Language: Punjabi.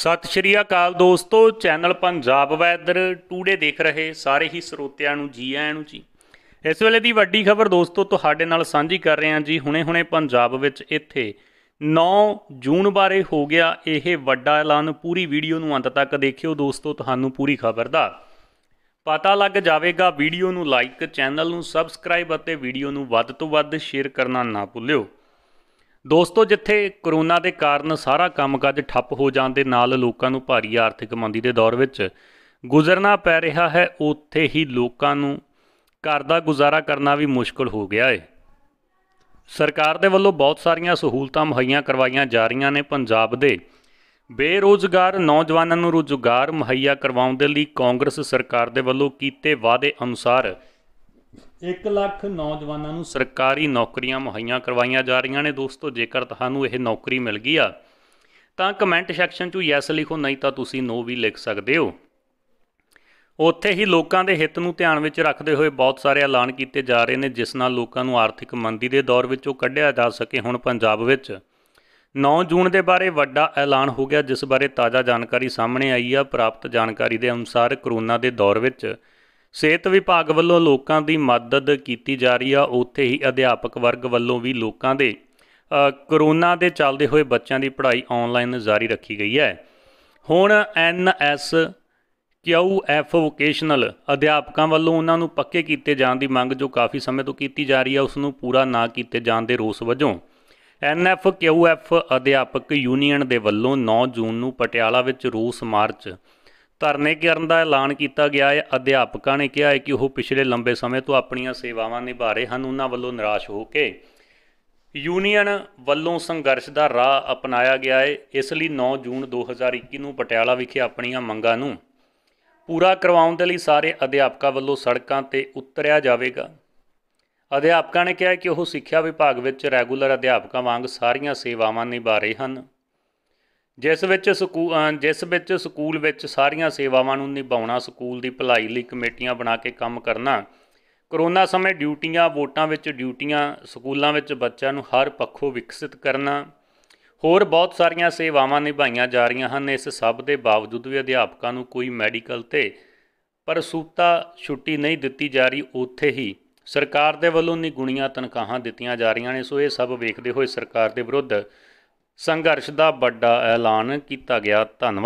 ਸਤਿ ਸ਼੍ਰੀ ਅਕਾਲ ਦੋਸਤੋ ਚੈਨਲ ਪੰਜਾਬ ਵੈਦਰ ਟੂਡੇ ਦੇਖ ਰਹੇ ਸਾਰੇ ਹੀ ਸਰੋਤਿਆਂ ਨੂੰ ਜੀ ਆਇਆਂ ਨੂੰ ਜੀ ਇਸ ਵੇਲੇ ਦੀ ਵੱਡੀ ਖਬਰ ਦੋਸਤੋ ਤੁਹਾਡੇ ਨਾਲ ਸਾਂਝੀ ਕਰ ਰਹੇ ਹਾਂ ਜੀ ਹੁਣੇ-ਹੁਣੇ ਪੰਜਾਬ ਵਿੱਚ ਇੱਥੇ 9 ਜੂਨ ਬਾਰੇ ਹੋ ਗਿਆ ਇਹ ਵੱਡਾ ਐਲਾਨ ਪੂਰੀ ਵੀਡੀਓ ਨੂੰ ਅੰਤ ਤੱਕ ਦੇਖਿਓ ਦੋਸਤੋ ਤੁਹਾਨੂੰ ਪੂਰੀ ਖਬਰ ਦਾ ਪਤਾ ਲੱਗ ਜਾਵੇਗਾ ਵੀਡੀਓ ਨੂੰ ਲਾਈਕ ਚੈਨਲ ਨੂੰ ਸਬਸਕ੍ਰਾਈਬ ਅਤੇ ਵੀਡੀਓ ਨੂੰ ਵੱਧ ਤੋਂ ਵੱਧ ਸ਼ੇਅਰ ਕਰਨਾ ਨਾ ਭੁੱਲਿਓ ਦੋਸਤੋ ਜਿੱਥੇ ਕਰੋਨਾ ਦੇ ਕਾਰਨ ਸਾਰਾ ਕੰਮਕਾਜ ਠੱਪ ਹੋ ਜਾਣ ਦੇ ਨਾਲ ਲੋਕਾਂ ਨੂੰ ਭਾਰੀ ਆਰਥਿਕ ਮੰਦੀ ਦੇ ਦੌਰ ਵਿੱਚ ਗੁਜ਼ਰਨਾ ਪੈ ਰਿਹਾ ਹੈ ਉੱਥੇ ਹੀ ਲੋਕਾਂ ਨੂੰ ਘਰ ਦਾ ਗੁਜ਼ਾਰਾ ਕਰਨਾ ਵੀ ਮੁਸ਼ਕਲ ਹੋ ਗਿਆ ਹੈ ਸਰਕਾਰ ਦੇ ਵੱਲੋਂ ਬਹੁਤ ਸਾਰੀਆਂ ਸਹੂਲਤਾਂ ਮੁਹੱਈਆ ਕਰਵਾਈਆਂ ਜਾ ਰਹੀਆਂ ਨੇ ਪੰਜਾਬ ਦੇ ਬੇਰੋਜ਼ਗਾਰ ਨੌਜਵਾਨਾਂ ਨੂੰ ਰੋਜ਼ਗਾਰ ਮੁਹੱਈਆ ਕਰਵਾਉਣ ਦੇ ਲਈ ਕਾਂਗਰਸ ਸਰਕਾਰ ਦੇ ਵੱਲੋਂ ਕੀਤੇ ਵਾਅਦੇ ਅਨੁਸਾਰ 1 ਲੱਖ ਨੌਜਵਾਨਾਂ ਨੂੰ ਸਰਕਾਰੀ ਨੌਕਰੀਆਂ ਮੁਹੱਈਆ ਕਰਵਾਈਆਂ ਜਾ ਰਹੀਆਂ ਨੇ ਦੋਸਤੋ ਜੇਕਰ ਤੁਹਾਨੂੰ ਇਹ ਨੌਕਰੀ ਮਿਲ ਗਈ ਆ ਤਾਂ ਕਮੈਂਟ ਸੈਕਸ਼ਨ 'ਚ ਯੈਸ ਲਿਖੋ ਨਹੀਂ ਤਾਂ ਤੁਸੀਂ ਨੋ ਵੀ ਲਿਖ ਸਕਦੇ ਹੋ ਉੱਥੇ ਹੀ ਲੋਕਾਂ ਦੇ ਹਿੱਤ ਨੂੰ ਧਿਆਨ ਵਿੱਚ ਰੱਖਦੇ ਹੋਏ ਬਹੁਤ ਸਾਰੇ ਐਲਾਨ ਕੀਤੇ ਜਾ ਰਹੇ ਨੇ ਜਿਸ ਨਾਲ ਲੋਕਾਂ ਨੂੰ ਆਰਥਿਕ ਮੰਦੀ ਦੇ ਦੌਰ ਵਿੱਚੋਂ ਕੱਢਿਆ ਜਾ ਸਕੇ ਹੁਣ ਪੰਜਾਬ ਵਿੱਚ 9 ਜੂਨ ਦੇ ਬਾਰੇ ਵੱਡਾ ਐਲਾਨ ਹੋ ਗਿਆ ਜਿਸ ਬਾਰੇ ਤਾਜ਼ਾ ਜਾਣਕਾਰੀ ਸਾਹਮਣੇ ਆਈ ਆ ਪ੍ਰਾਪਤ ਜਾਣਕਾਰੀ ਦੇ ਅਨੁਸਾਰ ਕਰੋਨਾ ਦੇ ਦੌਰ ਵਿੱਚ ਸਿਹਤ ਵਿਭਾਗ ਵੱਲੋਂ ਲੋਕਾਂ ਦੀ ਮਦਦ ਕੀਤੀ ਜਾ ਰਹੀ ਆ ਉੱਥੇ ਹੀ ਅਧਿਆਪਕ ਵਰਗ ਵੱਲੋਂ ਵੀ ਲੋਕਾਂ ਦੇ ਕਰੋਨਾ ਦੇ ਚੱਲਦੇ ਹੋਏ ਬੱਚਿਆਂ ਦੀ ਪੜ੍ਹਾਈ ਆਨਲਾਈਨ ਜਾਰੀ ਰੱਖੀ ਗਈ ਹੈ ਹੁਣ ਐਨਐਸ ਐਫ ਵੋਕੇਸ਼ਨਲ ਅਧਿਆਪਕਾਂ ਵੱਲੋਂ ਉਹਨਾਂ ਨੂੰ ਪੱਕੇ ਕੀਤੇ ਜਾਣ ਦੀ ਮੰਗ ਜੋ ਕਾਫੀ ਸਮੇਂ ਤੋਂ ਕੀਤੀ ਜਾ ਰਹੀ ਆ ਉਸ ਨੂੰ ਪੂਰਾ ਨਾ ਕੀਤੇ ਜਾਣ ਦੇ ਰੋਸ ਵਜੋਂ ਐਨਐਫ ਐਫ ਅਧਿਆਪਕ ਯੂਨੀਅਨ ਦੇ ਵੱਲੋਂ 9 ਜੂਨ ਨੂੰ ਪਟਿਆਲਾ ਵਿੱਚ ਰੋਸ ਮਾਰਚ ਧਰਨੇ ਕਰਨ ਦਾ ਐਲਾਨ ਕੀਤਾ ਗਿਆ ਹੈ ਅਧਿਆਪਕਾਂ ਨੇ ਕਿਹਾ ਹੈ ਕਿ ਉਹ ਪਿਛਲੇ ਲੰਬੇ ਸਮੇਂ ਤੋਂ ਆਪਣੀਆਂ ਸੇਵਾਵਾਂ ਨਿਭਾ ਰਹੇ ਹਨ ਉਹਨਾਂ ਵੱਲੋਂ ਨਿਰਾਸ਼ ਹੋ ਕੇ ਯੂਨੀਅਨ ਵੱਲੋਂ ਸੰਘਰਸ਼ ਦਾ ਰਾਹ ਅਪਣਾਇਆ ਗਿਆ ਹੈ ਇਸ ਲਈ 9 ਜੂਨ 2021 ਨੂੰ ਪਟਿਆਲਾ ਵਿਖੇ ਆਪਣੀਆਂ ਮੰਗਾਂ ਨੂੰ ਪੂਰਾ ਕਰਵਾਉਣ ਦੇ ਲਈ ਸਾਰੇ ਅਧਿਆਪਕਾਂ ਵੱਲੋਂ ਸੜਕਾਂ ਤੇ ਉਤਰਿਆ ਜਾਵੇਗਾ ਅਧਿਆਪਕਾਂ ਨੇ ਕਿਹਾ ਕਿ ਉਹ ਸਿੱਖਿਆ ਵਿਭਾਗ ਵਿੱਚ ਰੈਗੂਲਰ ਅਧਿਆਪਕਾਂ ਵਾਂਗ ਸਾਰੀਆਂ ਸੇਵਾਵਾਂ ਨਿਭਾ ਰਹੇ ਹਨ ਜਿਸ ਵਿੱਚ ਸਕੂ ਜਿਸ ਵਿੱਚ ਸਕੂਲ ਵਿੱਚ ਸਾਰੀਆਂ ਸੇਵਾਵਾਂ ਨੂੰ ਨਿਭਾਉਣਾ ਸਕੂਲ ਦੀ ਭਲਾਈ ਲਈ ਕਮੇਟੀਆਂ ਬਣਾ ਕੇ ਕੰਮ ਕਰਨਾ ਕਰੋਨਾ ਸਮੇਂ ਡਿਊਟੀਆਂ ਵੋਟਾਂ ਵਿੱਚ ਡਿਊਟੀਆਂ ਸਕੂਲਾਂ ਵਿੱਚ ਬੱਚਿਆਂ ਨੂੰ ਹਰ ਪੱਖੋਂ ਵਿਕਸਿਤ ਕਰਨਾ ਹੋਰ ਬਹੁਤ ਸਾਰੀਆਂ ਸੇਵਾਵਾਂ ਨਿਭਾਈਆਂ ਜਾ ਰਹੀਆਂ ਹਨ ਇਸ ਸਭ ਦੇ ਬਾਵਜੂਦ ਵੀ ਅਧਿਆਪਕਾਂ ਨੂੰ ਕੋਈ ਮੈਡੀਕਲ ਤੇ ਪਰ ਸੂਤਾ ਛੁੱਟੀ ਨਹੀਂ ਦਿੱਤੀ ਜਾ ਰਹੀ ਉੱਥੇ ਹੀ ਸਰਕਾਰ ਦੇ ਵੱਲੋਂ ਨਿਗੁਣੀਆਂ ਤਨਖਾਹਾਂ ਦਿੱਤੀਆਂ ਜਾ ਰਹੀਆਂ ਨੇ ਸੋ ਇਹ ਸਭ ਵੇਖਦੇ ਹੋਏ ਸਰਕਾਰ ਦੇ ਵਿਰੁੱਧ ਸੰਘਰਸ਼ ਦਾ ਵੱਡਾ ਐਲਾਨ ਕੀਤਾ ਗਿਆ ਧੰਨਵਾਦ